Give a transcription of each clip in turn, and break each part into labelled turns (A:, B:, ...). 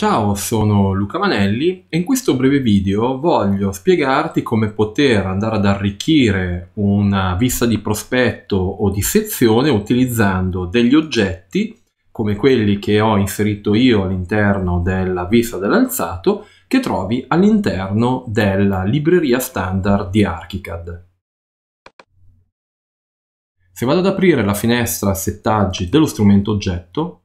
A: Ciao, sono Luca Manelli e in questo breve video voglio spiegarti come poter andare ad arricchire una vista di prospetto o di sezione utilizzando degli oggetti come quelli che ho inserito io all'interno della vista dell'alzato che trovi all'interno della libreria standard di ArchiCAD. Se vado ad aprire la finestra settaggi dello strumento oggetto,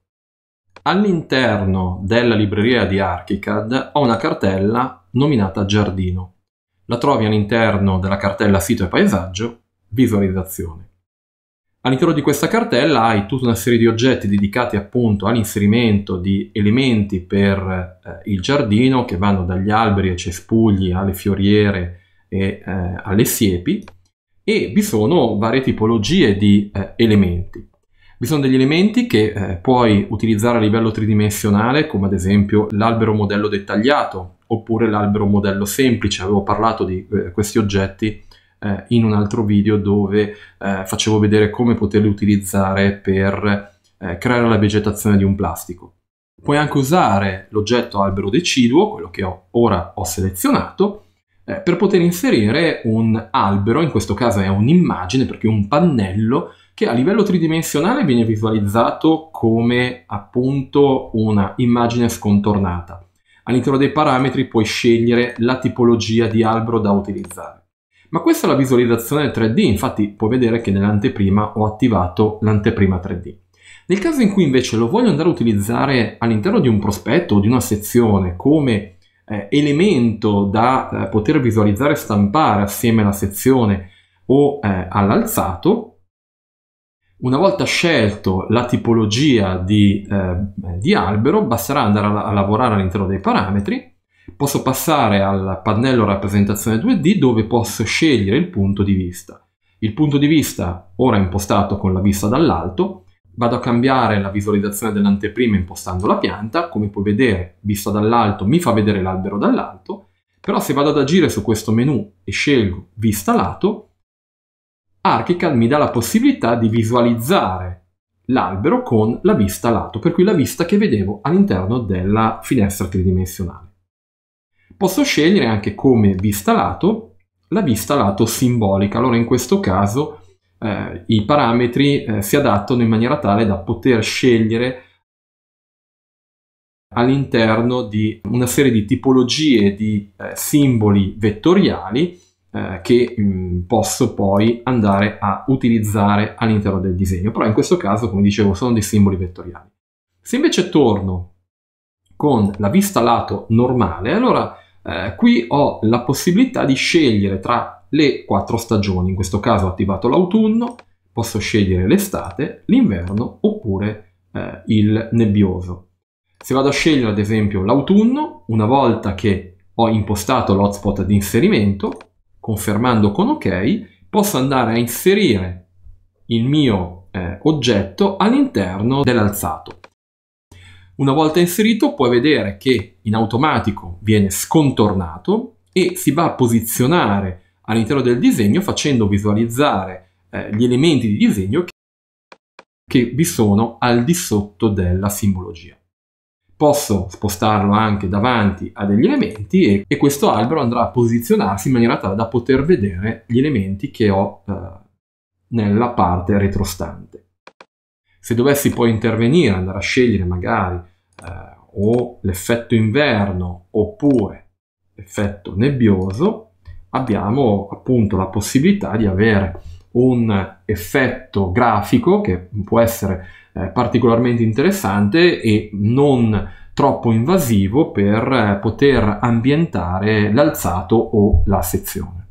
A: All'interno della libreria di Archicad ho una cartella nominata Giardino. La trovi all'interno della cartella Sito e Paesaggio, Visualizzazione. All'interno di questa cartella hai tutta una serie di oggetti dedicati appunto all'inserimento di elementi per eh, il giardino che vanno dagli alberi e cespugli alle fioriere e eh, alle siepi e vi sono varie tipologie di eh, elementi. Vi sono degli elementi che eh, puoi utilizzare a livello tridimensionale, come ad esempio l'albero modello dettagliato oppure l'albero modello semplice. Avevo parlato di eh, questi oggetti eh, in un altro video dove eh, facevo vedere come poterli utilizzare per eh, creare la vegetazione di un plastico. Puoi anche usare l'oggetto albero deciduo, quello che ho, ora ho selezionato, eh, per poter inserire un albero, in questo caso è un'immagine perché è un pannello che a livello tridimensionale viene visualizzato come appunto una immagine scontornata. All'interno dei parametri puoi scegliere la tipologia di albero da utilizzare. Ma questa è la visualizzazione 3D, infatti puoi vedere che nell'anteprima ho attivato l'anteprima 3D. Nel caso in cui invece lo voglio andare a utilizzare all'interno di un prospetto o di una sezione come eh, elemento da eh, poter visualizzare e stampare assieme alla sezione o eh, all'alzato, una volta scelto la tipologia di, eh, di albero, basterà andare a, a lavorare all'interno dei parametri Posso passare al pannello rappresentazione 2D dove posso scegliere il punto di vista. Il punto di vista ora è impostato con la vista dall'alto, vado a cambiare la visualizzazione dell'anteprima impostando la pianta, come puoi vedere vista dall'alto mi fa vedere l'albero dall'alto, però se vado ad agire su questo menu e scelgo vista lato, Archicad mi dà la possibilità di visualizzare l'albero con la vista lato, per cui la vista che vedevo all'interno della finestra tridimensionale. Posso scegliere anche come vista lato la vista lato simbolica, allora in questo caso eh, i parametri eh, si adattano in maniera tale da poter scegliere all'interno di una serie di tipologie di eh, simboli vettoriali eh, che mh, mm, posso poi andare a utilizzare all'interno del disegno. Però in questo caso, come dicevo, sono dei simboli vettoriali. Se invece torno con la vista lato normale, allora eh, qui ho la possibilità di scegliere tra le quattro stagioni, in questo caso ho attivato l'autunno, posso scegliere l'estate, l'inverno oppure eh, il nebbioso. Se vado a scegliere ad esempio l'autunno, una volta che ho impostato l'hotspot di inserimento, confermando con ok, posso andare a inserire il mio eh, oggetto all'interno dell'alzato. Una volta inserito puoi vedere che in automatico viene scontornato e si va a posizionare all'interno del disegno facendo visualizzare eh, gli elementi di disegno che vi sono al di sotto della simbologia posso spostarlo anche davanti a degli elementi e, e, questo albero andrà a posizionarsi in maniera tale da poter vedere gli elementi che ho eh, nella parte retrostante. Se dovessi poi intervenire, andare a scegliere magari eh, o l'effetto inverno oppure l'effetto nebbioso, abbiamo appunto la possibilità di avere un effetto grafico che può essere eh, particolarmente interessante e non troppo invasivo per eh, poter ambientare l'alzato o la sezione.